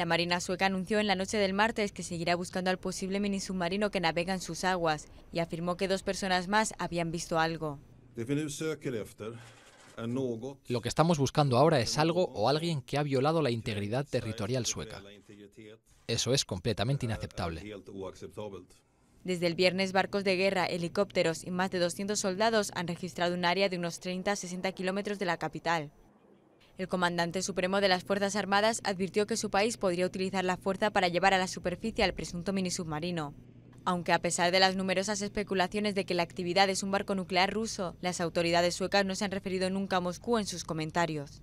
La Marina sueca anunció en la noche del martes que seguirá buscando al posible minisubmarino que navega en sus aguas y afirmó que dos personas más habían visto algo. Lo que estamos buscando ahora es algo o alguien que ha violado la integridad territorial sueca. Eso es completamente inaceptable. Desde el viernes, barcos de guerra, helicópteros y más de 200 soldados han registrado un área de unos 30 a 60 kilómetros de la capital. El comandante supremo de las Fuerzas Armadas advirtió que su país podría utilizar la fuerza para llevar a la superficie al presunto minisubmarino. Aunque a pesar de las numerosas especulaciones de que la actividad es un barco nuclear ruso, las autoridades suecas no se han referido nunca a Moscú en sus comentarios.